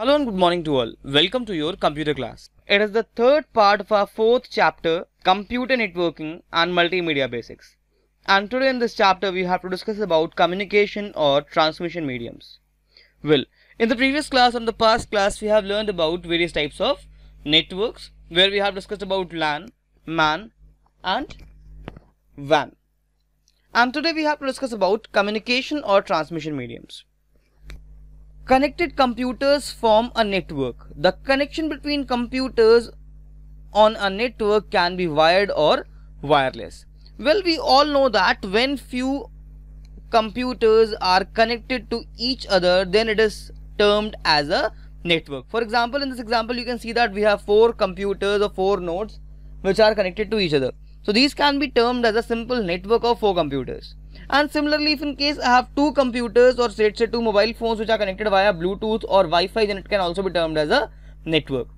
Hello and good morning to all. Welcome to your computer class. It is the third part of our fourth chapter, Computer Networking and Multimedia Basics. And today in this chapter, we have to discuss about communication or transmission mediums. Well, in the previous class and the past class, we have learned about various types of networks, where we have discussed about LAN, MAN and WAN. And today we have to discuss about communication or transmission mediums. Connected computers form a network. The connection between computers on a network can be wired or wireless. Well, we all know that when few computers are connected to each other, then it is termed as a network. For example, in this example, you can see that we have four computers or four nodes which are connected to each other. So these can be termed as a simple network of four computers. And similarly, if in case I have two computers or let's say two mobile phones which are connected via Bluetooth or Wi-Fi, then it can also be termed as a network.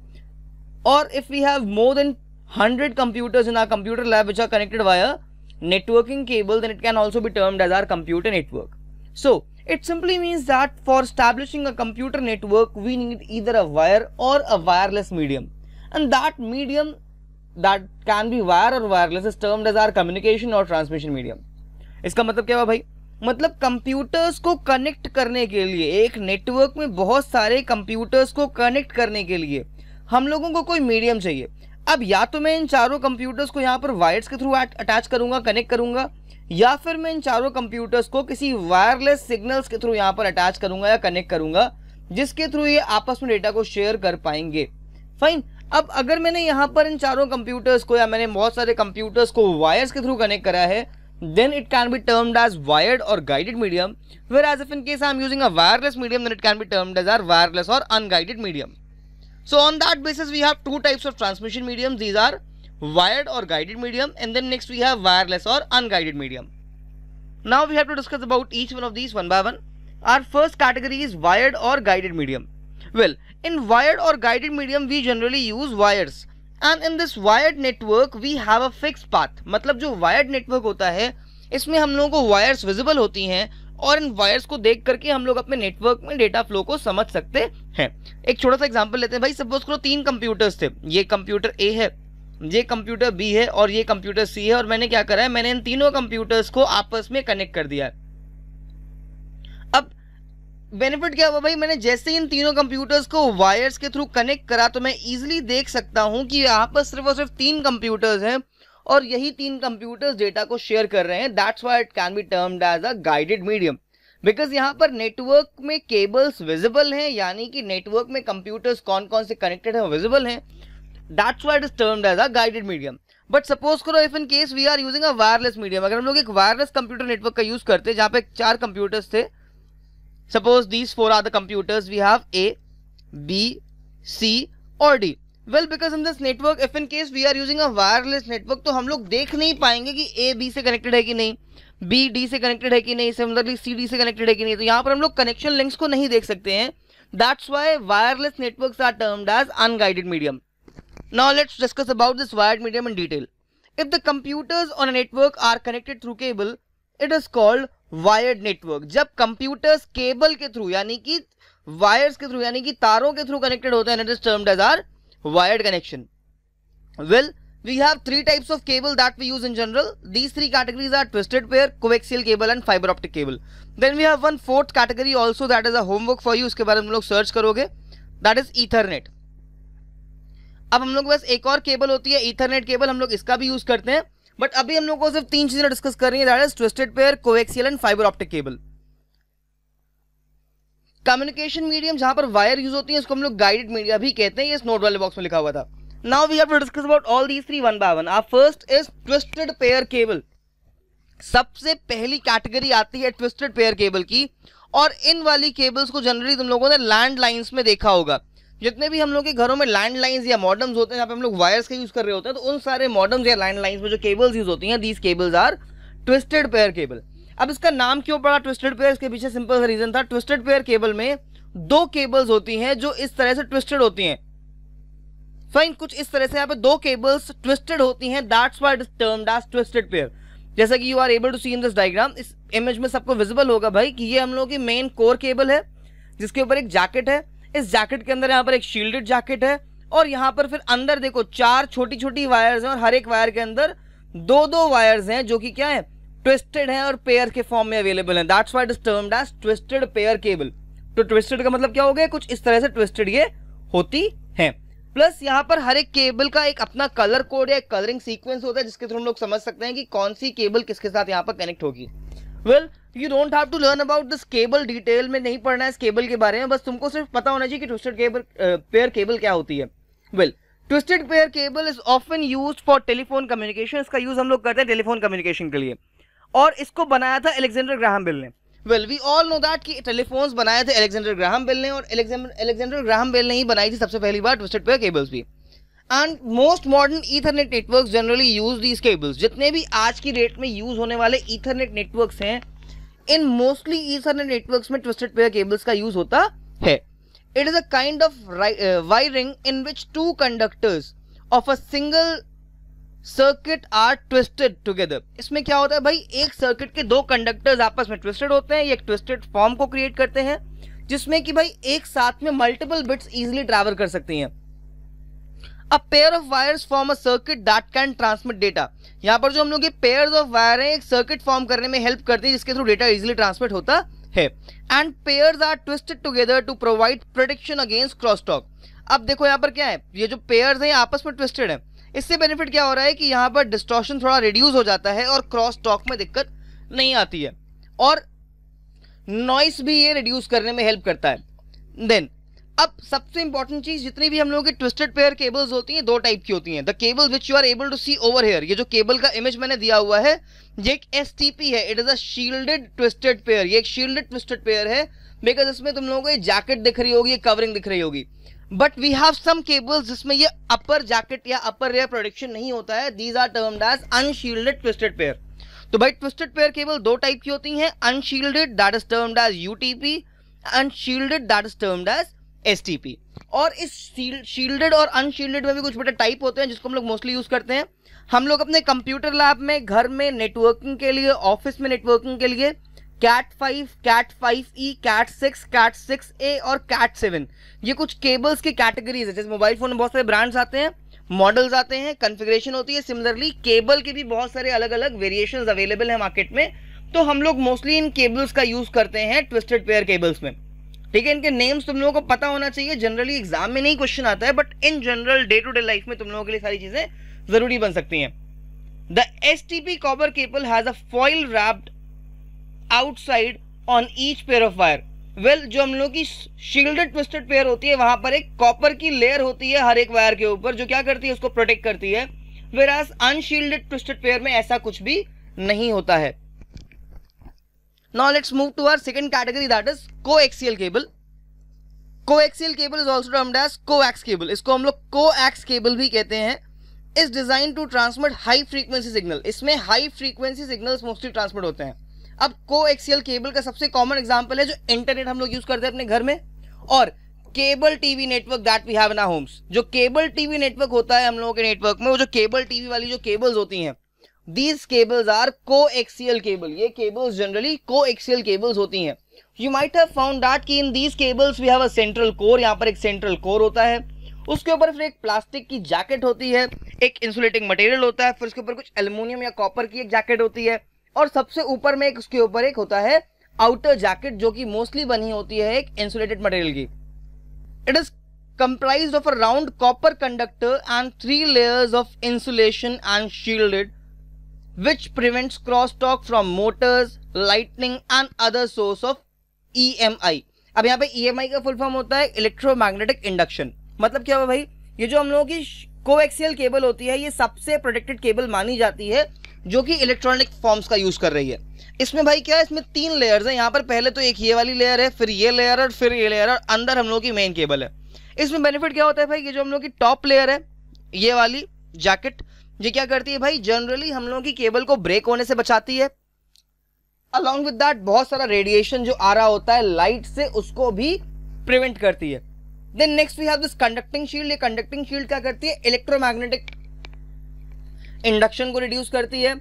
Or if we have more than 100 computers in our computer lab which are connected via networking cable, then it can also be termed as our computer network. So, it simply means that for establishing a computer network, we need either a wire or a wireless medium. And that medium that can be wire or wireless is termed as our communication or transmission medium. इसका मतलब क्या हुआ भाई मतलब computers को connect करने के लिए एक नेटवर्क में बहुत सारे कंप्यूटर्स को कनेक्ट करने के लिए हम लोगों को कोई मीडियम चाहिए अब या तो मैं इन चारों कंप्यूटर्स को यहाँ पर वायर्स के थ्रू अटैच करूँगा कनेक्ट करूँगा या फिर मैं इन चारों कंप्यूटर्स को किसी वायरलेस सिग्नल्स के थ्रू यहाँ पर अटैच करूँगा या कनेक्ट करूँगा जिसके थ्रू ये आपस में डेटा को शेयर कर पाएंगे फाइन अब अगर मैंने यहाँ पर इन चारों कंप्यूटर्स को या मैंने बहुत सारे कंप्यूटर्स को वायर्स के थ्रू कनेक्ट करा है then it can be termed as wired or guided medium whereas if in case I am using a wireless medium then it can be termed as our wireless or unguided medium. So on that basis we have two types of transmission mediums these are wired or guided medium and then next we have wireless or unguided medium. Now we have to discuss about each one of these one by one. Our first category is wired or guided medium. Well, in wired or guided medium we generally use wires and in this wired network we have a fix path मतलब जो wired network होता है इसमें हम लोगों को wires visible होती हैं और इन वायर्स को देख करके हम लोग अपने नेटवर्क में डेटा फ्लो को समझ सकते हैं एक छोटा सा एग्जाम्पल लेते हैं भाई सपोज करो तीन कंप्यूटर्स थे ये कंप्यूटर ए है ये कंप्यूटर बी है और ये कंप्यूटर सी है और मैंने क्या करा है मैंने इन तीनों कंप्यूटर्स को आपस में कनेक्ट कर दिया है बेनिफिट क्या हुआ भाई मैंने जैसे इन तीनों कंप्यूटर्स को वायर्स के थ्रू कनेक्ट करा तो मैं इजीली देख सकता हूँ कि यहाँ पर सिर्फ और सिर्फ तीन कंप्यूटर्स हैं और यही तीन कंप्यूटर्स डेटा को शेयर कर रहे हैं that's why it can be termed as a guided medium because यहाँ पर नेटवर्क में केबल्स विजिबल हैं यानी कि नेटवर्क में कंप्यूटर्स कौन कौन से कनेक्टेड हैं विजिबल हैं that's why it is termed as a guided medium but suppose करो if in case we are using a wireless medium अगर हम लोग एक वायरलेस कंप्यूटर नेटवर्क का यूज़ करते जहाँ पे चार कंप्यूटर्स थे Suppose these four are the computers we have A, B, C or D. Well because in this network if in case we are using a wireless network तो हम लोग देख नहीं पाएंगे कि ए बी से कनेक्टेड है कि नहीं बी डी से कनेक्टेड है कि नहीं सिमिलरली सी डी से कनेक्टेड है कि नहीं तो यहाँ पर हम लोग कनेक्शन लिंक्स को नहीं देख सकते हैं that's why wireless network are termed as unguided medium now let's discuss about this wired medium in detail if the computers on a network are connected through cable it is called wired network जब computers cable के through यानी कि wires के through यानी कि तारों के through connected होते हैं termed as are wired connection well we have three types of cable that we use in general these three categories are twisted pair coaxial cable and fibre optic cable then we have one fourth category also that is a homework for you उसके बारे में हम लोग search करोगे that is Ethernet अब हम लोग बस एक और केबल होती है इथरनेट केबल हम लोग इसका भी यूज करते हैं बट अभी हम लोग सिर्फ तीन चीजें डिस्कस कर रही है twisted pair coaxial and fibre optic cable communication medium जहां पर वायर यूज होती है उसको हम लोग गाइडेड मीडिया भी कहते हैं इस नोट वाले बॉक्स में लिखा हुआ था now we have to discuss about all these three one by one our first is twisted pair cable सबसे पहली कैटेगरी आती है ट्विस्टेड पेयर केबल की और इन वाली केबल्स को जनरली तुम लोगों ने लैंडलाइंस में देखा होगा जितने भी हम लोग के घरों में लैंडलाइंस या मॉडम्स होते हैं जहाँ पे हम लोग वायर्स का यूज़ कर रहे होते हैं तो उन सारे मॉडम्स या लैंडलाइंस में जो केबल्स यूज़ होती हैं these cables are twisted pair cable अब इसका नाम क्यों पड़ा ट्विस्टेड पेयर इसके पीछे सिंपल सा रीज़न था ट्विस्टेड पेयर केबल में दो केबल्स होती हैं जो इस तरह से ट्विस्टेड होती हैं फाइन कुछ इस तरह से यहाँ पे दो केबल्स ट्विस्टेड होती हैं that's why it is term as twisted pair जैसा कि you are able to see in this diagram इस इमेज में सबको विजिबल होगा भाई कि ये हम लोगों की मेन कोर केबल है जिसके ऊपर एक जैकेट है इस जैकेट के अंदर यहाँ पर एक शील्डेड जैकेट है और यहाँ पर फिर अंदर देखो चार छोटी छोटी वायर्स हैं और हर एक वायर के अंदर दो दो वायर्स हैं जो कि क्या है ट्विस्टेड हैं और पेयर के फॉर्म में अवेलेबल हैं that's why is termed as twisted pair cable तो ट्विस्टेड का मतलब क्या हो गया कुछ इस तरह से ट्विस्टेड ये होती है प्लस यहाँ पर हर एक केबल का एक अपना कलर कोड या कलरिंग सीक्वेंस होता है जिसके थ्रू हम लोग समझ सकते हैं कि कौन सी केबल किसके साथ यहाँ पर कनेक्ट होगी well well, you don't have to learn about this cable detail में नहीं पढ़ना है इस केबल के बारे में बस तुमको सिर्फ पता होना चाहिए कि ट्विस्टेड केबल पेयर केबल क्या होती है well twisted pair cable is often use for telephone communication इसका यूज हम लोग करते हैं टेलीफोन कम्युनिकेशन के लिए और इसको बनाया था एलेक्जेंडर ग्राहम बिल ने well we all know that कि टेलीफोन बनाए थे एलेक्जेंडर ग्राहम बिल ने और एलेक्जेंडर ग्राहम बिल ने ही बनाई थी सबसे पहली बार ट्विस्टेड पेयर केबल्स भी and most modern Ethernet network generally use these cables जितने भी आज की डेट में यूज होने वाले ईथरनेट नेटवर्क्स हैं इन मोस्टली ई नेटवर्क में ट्विस्टेड पेयर केबल्स का यूज होता है it is a kind of wiring in which two conductors of a single circuit are twisted together इसमें क्या होता है भाई एक सर्किट के दो कंडक्टर्स आपस में ट्विस्टेड होते हैं ये एक ट्विस्टेड फॉर्म को क्रिएट करते हैं जिसमें कि भाई एक साथ में मल्टीपल बिट्स इजिली ट्रैवल कर सकती हैं a pair of wires form a circuit that can transmit data यहाँ पर जो हम लोग पेयर ऑफ वायर हैं एक सर्किट फॉर्म करने में हेल्प करती है जिसके थ्रू डेटा इजिली ट्रांसमिट होता है and pair are twisted together to provide protection against cross talk अब देखो यहाँ पर क्या है ये जो पेयर्स हैं आपस में ट्विस्टेड है इससे बेनिफिट क्या हो रहा है कि यहाँ पर डिस्ट्रॉक्शन थोड़ा रिड्यूस हो जाता है और क्रॉस टॉक में दिक्कत नहीं आती है और नॉइस भी ये रिड्यूस करने में हेल्प करता है देन अब सबसे इंपॉर्टेंट चीज जितनी भी हम लोगों की ट्विस्टेड पेयर केबल्स होती हैं दो टाइप की होती हैं the cable which you are able to see over here ये जो केबल का इमेज मैंने दिया हुआ है ये एक एस है it is a shielded twisted pair ये एक शील्डेड ट्विस्टेड पेयर है बिकॉज इसमें तुम लोगों को ये जैकेट दिख रही होगी कवरिंग दिख रही होगी but we have some cables जिसमें ये अपर जैकेट या अपर रेयर प्रोडक्शन नहीं होता है these are termed as unshielded twisted pair तो भाई ट्विस्टेड पेयर केबल दो टाइप की होती हैं unshielded that is termed as UTP unshielded that is termed as S और इस शील्डेड और अनशील्डेड में भी कुछ बेटा टाइप होते हैं जिसको हम लोग मोस्टली यूज़ करते हैं हम लोग अपने कंप्यूटर लैब में घर में नेटवर्किंग के लिए ऑफिस में नेटवर्किंग के लिए cat five cat five E cat six cat six A और कैट सेवन ये कुछ केबल्स की कैटेगरीज है जैसे मोबाइल फ़ोन में बहुत सारे ब्रांड्स आते हैं मॉडल्स आते हैं कन्फिग्रेशन होती है सिमिलरली केबल के भी बहुत सारे अलग अलग वेरिएशन अवेलेबल हैं मार्केट में तो हम लोग मोस्टली इन केबल्स का यूज़ करते हैं ट्विस्टेड पेयर केबल्स में ठीक है इनके नेम्स तुम लोगों को पता होना चाहिए जनरली एग्जाम में नहीं क्वेश्चन आता है but in general day to day life में तुम लोगों के लिए सारी चीजें जरूरी बन सकती हैं the S T P cable has a foil wrapped outside on each pair of wire well जो हम लोग की शील्डेड ट्विस्टेड पेयर होती है वहां पर एक कॉपर की लेयर होती है हर एक वायर के ऊपर जो क्या करती है उसको प्रोटेक्ट करती है वेराज अनशील्डेड ट्विस्टेड पेयर में ऐसा कुछ भी नहीं होता है Now let's move to our second category that is coaxial cable. Coaxial cable is also termed as coax cable. इसको हम लोग coax cable भी कहते हैं is design to transmit high frequency signal इसमें high frequency signals mostly transmit होते हैं अब एक्सीएल केबल का सबसे कॉमन एग्जांपल है जो इंटरनेट हम लोग यूज करते हैं अपने घर में और cable TV network that we have in homes जो केबल टीवी नेटवर्क होता है हम लोगों के नेटवर्क में वो जो केबल टीवी वाली जो केबल्स होती हैं these cables are coaxial cable ये cables generally coaxial cables होती हैं you might have found that कि in these cables we have a central core यहाँ पर एक सेंट्रल कोर होता है उसके ऊपर फिर एक प्लास्टिक की जैकेट होती है एक इंसुलेटिंग मटेरियल होता है फिर उसके ऊपर कुछ एल्यूमिनियम या कॉपर की एक जैकेट होती है और सबसे ऊपर में एक उसके ऊपर एक होता है आउटर जैकेट जो कि मोस्टली बनी होती है एक इंसुलेटेड मटेरियल की it is comprise of a round copper conductor and three layers of insulation and shielded which prevents crosstalk from motors, lightning and other source of EMI. अब यहाँ पे EMI का फुल फॉर्म होता है electromagnetic induction मतलब क्या हुआ भाई ये जो हम लोगों की कोएक्सियल केबल होती है ये सबसे प्रोटेक्टेड केबल मानी जाती है जो कि इलेक्ट्रॉनिक फॉर्म्स का यूज कर रही है इसमें भाई क्या है इसमें तीन लेयर्स हैं यहाँ पर पहले तो एक ये वाली लेयर है फिर ये लेयर और फिर ये लेयर और अंदर हम लोग की मेन केबल है इसमें बेनिफिट क्या होता है भाई ये जो हम लोग की टॉप लेयर है ये वाली जैकेट ये क्या करती है भाई जनरली हम लोगों की केबल को ब्रेक होने से बचाती है अलॉन्ग विद दैट बहुत सारा रेडिएशन जो आ रहा होता है लाइट से उसको भी प्रिवेंट करती है then next we have this conducting shield ये कंडक्टिंग शील्ड क्या करती है इलेक्ट्रोमैग्नेटिक इंडक्शन को रिड्यूस करती है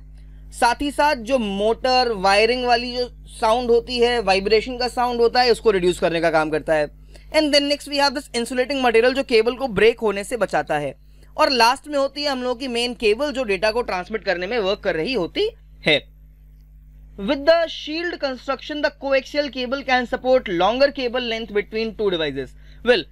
साथ ही साथ जो मोटर वायरिंग वाली जो साउंड होती है वाइब्रेशन का साउंड होता है उसको रिड्यूस करने का काम करता है and then next we have this insulating material जो केबल को ब्रेक होने से बचाता है और लास्ट में होती है हम लोगों की मेन केबल जो डेटा को ट्रांसमिट करने में वर्क कर रही होती है with the shield construction the coaxial cable can support longer cable length between two devices. Well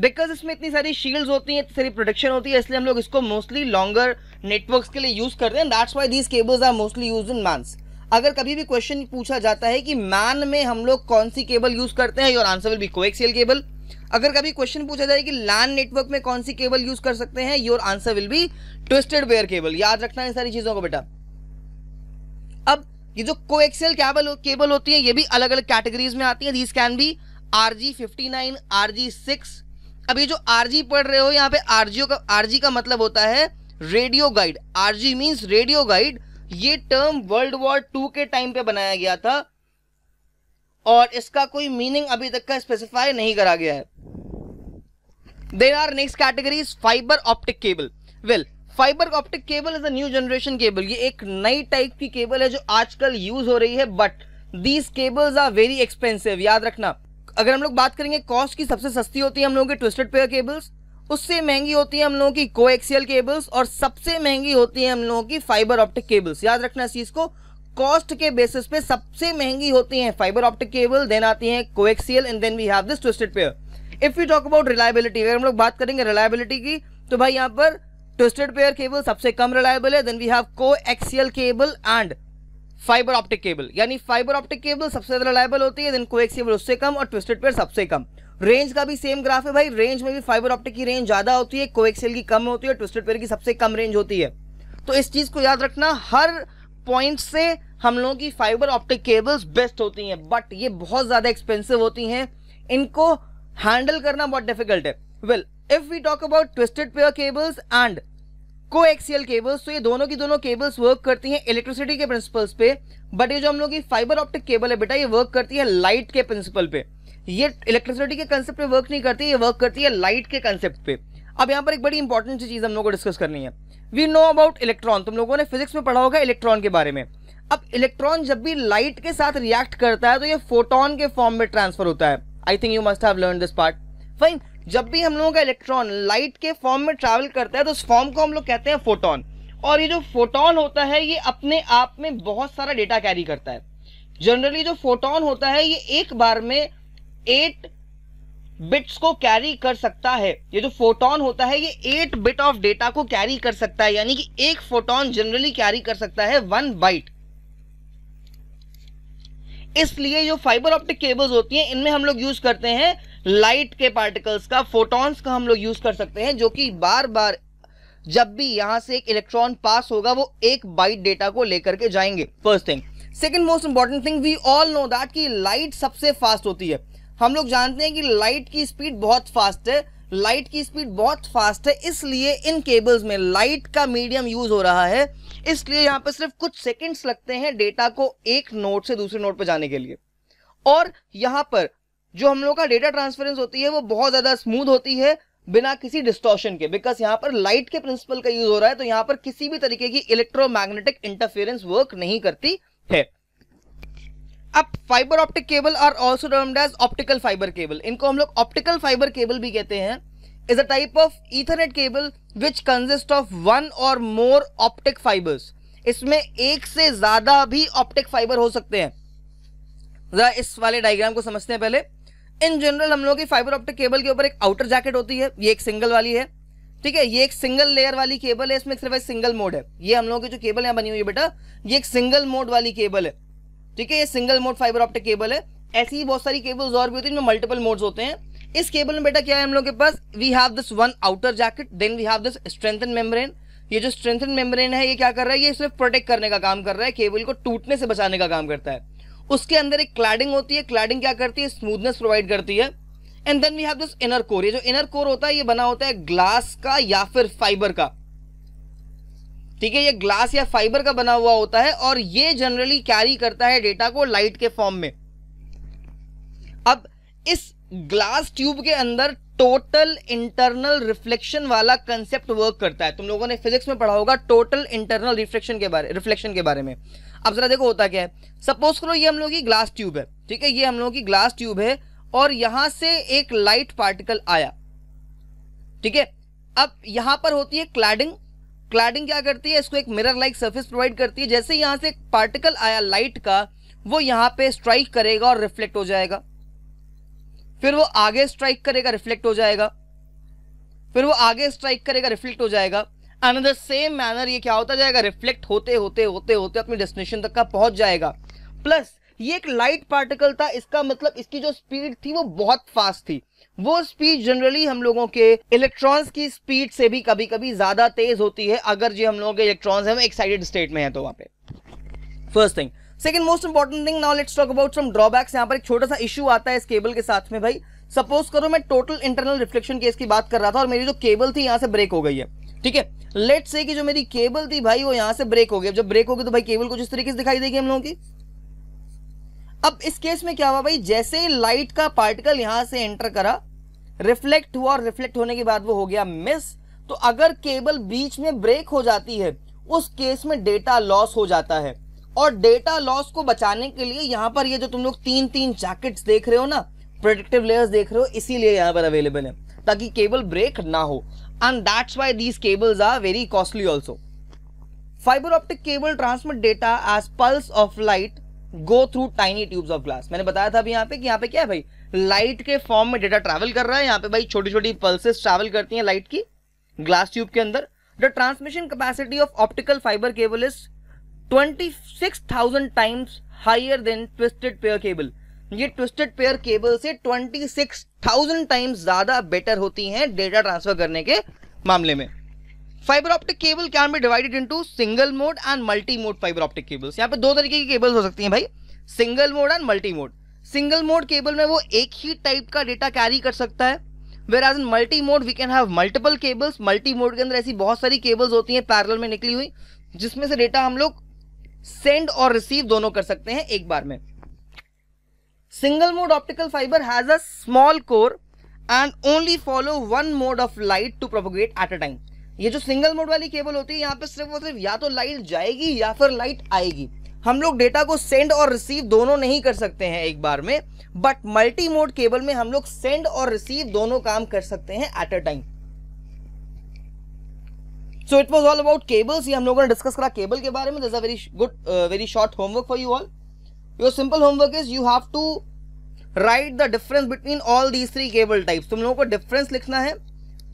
because इसमें इतनी सारी शील्ड्स होती हैं इतनी सारी प्रोटेक्शन होती है इसलिए हम लोग इसको मोस्टली लॉन्गर नेटवर्क्स के लिए यूज करते हैं that's why these cables are mostly use in MANs अगर कभी भी क्वेश्चन पूछा जाता है कि मैन में हम लोग कौन सी केबल यूज़ करते हैं your answer will be coaxial cable अगर कभी क्वेश्चन पूछा जाए कि लैन नेटवर्क में कौन सी केबल यूज़ कर सकते हैं your answer will be twisted pair cable याद रखना है सारी चीज़ों को बेटा अब ये जो कोएक्सियल केबल केबल होती है ये भी अलग अलग कैटेगरीज में आती है these can be R G fifty nine R G six अब ये जो आर जी पढ़ रहे हो यहाँ पे आर जी का आर जी का मतलब होता है radio guide R G means radio guide ये टर्म वर्ल्ड वॉर टू के टाइम पे बनाया गया था और इसका कोई मीनिंग अभी तक का स्पेसिफाई नहीं करा गया है there are next category fibre optic cable well fibre optic cable is a new generation cable ये एक नई टाइप की केबल है जो आजकल यूज हो रही है but these cables are very expensive याद रखना अगर हम लोग बात करेंगे कॉस्ट की सबसे सस्ती होती है हम लोगों के ट्विस्टेड पेयर केबल्स उससे महंगी होती है हम लोगों की कोएक्सियल केबल्स और सबसे महंगी होती है हम लोगों की फाइबर ऑप्टिक केबल्स याद रखना इस चीज़ को कॉस्ट के बेसिस पे सबसे महंगी होती हैं फाइबर ऑप्टिक केबल देन आती हैं coaxial and then we have this twisted pair if you talk about reliability अगर हम लोग बात करेंगे रिलायबिलिटी की तो भाई यहाँ पर ट्विस्टेड पेयर केबल सबसे कम रिलायबल है then we have coaxial cable and fibre optic cable यानी फाइबर ऑप्टिक केबल सबसे ज़्यादा रिलायबल होती है देन कोएक्सियल उससे कम और ट्विस्टेड पेयर सबसे कम रेंज का भी सेम ग्राफ है भाई रेंज में भी फाइबर ऑप्टिक की रेंज ज़्यादा होती है कोएक्सेल की कम होती है ट्विस्टेड पेयर की सबसे कम रेंज होती है तो इस चीज़ को याद रखना हर पॉइंट से हम लोगों की फाइबर ऑप्टिक केबल्स बेस्ट होती हैं बट ये बहुत ज़्यादा एक्सपेंसिव होती हैं इनको हैंडल करना बहुत डिफिकल्ट है well if we talk about twisted pair cables and coaxial cables तो ये दोनों की दोनों केबल्स वर्क करती हैं इलेक्ट्रिसिटी के प्रिंसिपल्स पे बट ये जो हम लोग की फाइबर ऑप्टिक केबल है बेटा ये वर्क करती है लाइट के प्रिंसिपल पे ये इलेक्ट्रिसिटी के कंसेप्ट पे वर्क नहीं करती ये वर्क करती है लाइट के कंसेप्ट पे अब यहाँ पर एक बड़ी इंपॉर्टेंट चीज़ हम लोग को डिस्कस करनी है वी नो अबाउट इलेक्ट्रॉन तुम लोगों ने फिजिक्स में पढ़ा होगा इलेक्ट्रॉन के बारे में अब इलेक्ट्रॉन जब भी लाइट के साथ रिएक्ट करता है तो ये फोटोन के फॉर्म में ट्रांसफर होता है I think you must have learn this part fine जब भी हम लोगों का इलेक्ट्रॉन लाइट के फॉर्म में ट्रैवल करता है तो उस फॉर्म को हम लोग कहते हैं फोटोन और ये जो फोटोन होता है ये अपने आप में बहुत सारा डेटा कैरी करता है जनरली जो फोटोन होता है ये एक बार में एट बिट्स को कैरी कर सकता है ये जो फोटोन होता है ये एट बिट ऑफ डेटा को कैरी कर सकता है यानी कि एक फोटोन जनरली कैरी कर सकता है वन बाइट इसलिए जो फाइबर ऑप्टिक केबल्स होती हैं इनमें हम लोग यूज करते हैं लाइट के पार्टिकल्स का फोटॉन्स का हम लोग यूज कर सकते हैं जो कि बार बार जब भी यहां से एक इलेक्ट्रॉन पास होगा वो एक बाइट डेटा को लेकर के जाएंगे first thing second most important thing we all know that कि लाइट सबसे फास्ट होती है हम लोग जानते हैं कि लाइट की स्पीड बहुत फास्ट है लाइट की स्पीड बहुत फास्ट है इसलिए इन केबल्स में लाइट का मीडियम यूज हो रहा है इसलिए यहाँ पर सिर्फ कुछ सेकंड्स लगते हैं डेटा को एक नोट से दूसरे नोट पर जाने के लिए और यहाँ पर जो हम लोग का डेटा ट्रांसफरेंस होती है वो बहुत ज़्यादा स्मूथ होती है बिना किसी डिस्टॉर्शन के बिकॉज यहाँ पर लाइट के प्रिंसिपल का यूज हो रहा है तो यहाँ पर किसी भी तरीके की इलेक्ट्रोमैग्नेटिक इंटरफेरेंस वर्क नहीं करती है अब fibre optic cable are also as optical fibre cable इनको हम लोग ऑप्टिकल फाइबर केबल भी कहते हैं is a type of Ethernet cable which consist of one or more optic fibres इसमें एक से ज्यादा भी ऑप्टिक फाइबर हो सकते हैं जरा इस वाले डायग्राम को समझते हैं पहले इन जनरल हम लोग की फाइबर ऑप्टिक केबल के ऊपर एक आउटर जैकेट होती है ये एक सिंगल वाली है ठीक है ये एक सिंगल लेयर वाली केबल है इसमें सिर्फ एक सिंगल मोड है ये हम लोगों की जो केबल यहाँ बनी हुई है बेटा ये एक सिंगल मोड वाली केबल है ठीक है ये single mode fibre optic cable है ऐसी ही बहुत सारी केबल्स और भी होती है मल्टीपल मोड्स होते हैं इस केबल में बेटा क्या है हम लोग के पास we have this one outer jacket then we have this strengthen membrane ये जो स्ट्रेंथन मेम्ब्रेन है ये क्या कर रहा है ये सिर्फ प्रोटेक्ट करने का काम कर रहा है केबल को टूटने से बचाने का काम करता है उसके अंदर एक क्लैडिंग होती है क्लैडिंग क्या करती है स्मूथनेस प्रोवाइड करती है and then we have this inner core ये जो इनर कोर होता है ये बना होता है ग्लास का या फिर फाइबर का ठीक है ये ग्लास या फाइबर का बना हुआ होता है और ये जनरली कैरी करता है डेटा को लाइट के फॉर्म में अब इस ग्लास ट्यूब के अंदर टोटल इंटरनल रिफ्लेक्शन वाला कंसेप्ट वर्क करता है तुम लोगों ने फिजिक्स में पढ़ा होगा टोटल इंटरनल रिफ्लेक्शन के बारे रिफ्लेक्शन के बारे में अब जरा देखो होता क्या है सपोज करो ये हम लोगों की ग्लास ट्यूब है ठीक है ये हम लोगों की ग्लास ट्यूब है और यहां से एक लाइट पार्टिकल आया ठीक है अब यहां पर होती है क्लैडिंग क्लाडिंग क्या करती है इसको एक मिरर लाइक सर्फेस प्रोवाइड करती है जैसे यहाँ से एक पार्टिकल आया लाइट का वो यहाँ पे स्ट्राइक करेगा और रिफ्लेक्ट हो जाएगा फिर वो आगे स्ट्राइक करेगा रिफ्लेक्ट हो जाएगा फिर वो आगे स्ट्राइक करेगा रिफ्लेक्ट हो जाएगा एंड द सेम मैनर ये क्या होता जाएगा रिफ्लेक्ट होते होते होते होते अपने डेस्टिनेशन तक का पहुंच जाएगा प्लस ये एक लाइट पार्टिकल था इसका मतलब इसकी जो स्पीड थी वो बहुत फास्ट थी वो स्पीड जनरली हम लोगों के इलेक्ट्रॉन्स की स्पीड से भी कभी कभी ज्यादा तेज होती है अगर जो हम लोगों के इलेक्ट्रॉन्स हैं एक्साइटेड स्टेट में है तो वहां पे first thing second most important thing now let's talk about some drawbacks यहाँ पर एक छोटा सा इशू आता है इस केबल के साथ में भाई सपोज करो मैं टोटल इंटरनल रिफ्लेक्शन केस की बात कर रहा था और मेरी जो केबल थी यहां से ब्रेक हो गई है ठीक है लेट से कि जो मेरी केबल थी भाई वो यहां से ब्रेक हो गई जब ब्रेक होगी तो भाई केबल कुछ इस तरीके से दिखाई देगी हम लोगों की अब इस केस में क्या हुआ भाई जैसे ही लाइट का पार्टिकल यहां से एंटर करा रिफ्लेक्ट हुआ और रिफ्लेक्ट होने के बाद वो हो गया मिस तो अगर केबल बीच में ब्रेक हो जाती है उस केस में डेटा लॉस हो जाता है और डेटा लॉस को बचाने के लिए यहाँ पर ये जो तुम लोग तीन तीन जैकेट्स देख रहे हो ना प्रोटेक्टिव लेयर्स देख रहे हो इसीलिए यहाँ पर अवेलेबल है ताकि केबल ब्रेक ना हो and that's why these cables are very costly also fibre optic cable transmit data as pulse of light go through tiny tubes of glass मैंने बताया था अभी यहाँ पे कि यहाँ पे क्या है भाई लाइट के फॉर्म में डेटा ट्रैवल कर रहा है यहाँ पे भाई छोटी छोटी पल्सेस ट्रैवल करती हैं लाइट की ग्लास ट्यूब के अंदर the transmission capacity of optical fibre cable is twenty six thousand times higher than twisted pair cable ये ट्विस्टेड पेयर केबल से ट्वेंटी सिक्स थाउजेंड टाइम्स ज्यादा बेटर होती हैं डेटा ट्रांसफर करने के मामले में fibre optic cable can be divided into single mode and multi mode fibre optic cables यहाँ पे दो तरीके की केबल्स हो सकती हैं भाई single mode and multi mode single mode cable में वो एक ही टाइप का डेटा कैरी कर सकता है whereas in multi mode we can have multiple cables multi mode के अंदर ऐसी बहुत सारी केबल्स होती हैं पैरल में निकली हुई जिसमें से डेटा हम लोग सेंड और रिसीव दोनों कर सकते हैं एक बार में single mode optical fibre has a small core and only follow one mode of light to propagate at a time ये जो सिंगल मोड वाली केबल होती है यहाँ पे सिर्फ और सिर्फ या तो लाइट जाएगी या फिर लाइट आएगी हम लोग डेटा को सेंड और रिसीव दोनों नहीं कर सकते हैं एक बार में बट मल्टी मोड केबल में हम लोग सेंड और रिसीव दोनों काम कर सकते हैं at a time so it was all about cables ये हम लोगों ने डिस्कस करा केबल के बारे में this a very good very short homework for you all your simple homework is you have to write the difference between all these three cable types तुम लोगों को डिफरेंस लिखना है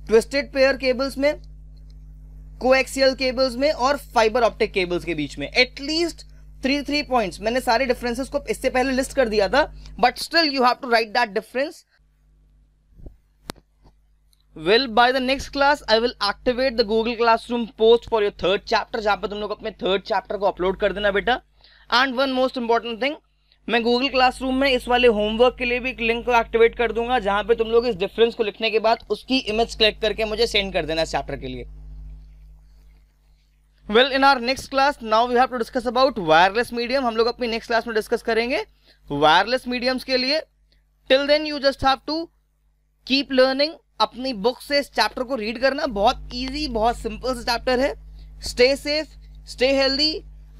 ट्विस्टेड पेयर केबल्स में coaxial cables में और fibre optic cables के बीच में एटलीस्ट थ्री थ्री पॉइंट्स मैंने सारे डिफरेंसेस को इससे पहले लिस्ट कर दिया था but still you have to write that difference well by the next class I will activate the Google classroom post for your third chapter जहां पर तुम लोग अपने थर्ड चैप्टर को अपलोड कर देना बेटा and one most important thing मैं गूगल क्लासरूम में इस वाले होमवर्क के लिए भी एक लिंक को एक्टिवेट कर दूंगा जहां पे तुम लोग इस डिफरेंस को लिखने के बाद उसकी इमेज क्लिक करके मुझे सेंड कर देना इस चैप्टर के लिए well in our next class now we have to discuss about wireless medium हम लोग अपनी नेक्स्ट क्लास में डिस्कस करेंगे वायरलेस मीडियम्स के लिए till then you just have to keep learning अपनी बुक से इस चैप्टर को रीड करना बहुत ईजी बहुत सिंपल से चैप्टर है stay safe stay healthy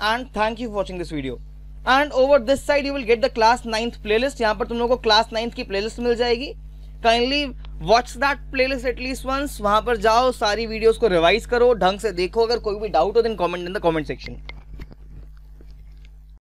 and thank you for watching this video and over this side you will get the class ninth playlist यहाँ पर तुम लोगों को क्लास नाइन्थ की प्लेलिस्ट मिल जाएगी kindly watch that playlist at least once वहां पर जाओ सारी वीडियोस को रिवाइज करो ढंग से देखो अगर कोई भी डाउट हो then comment in the comment section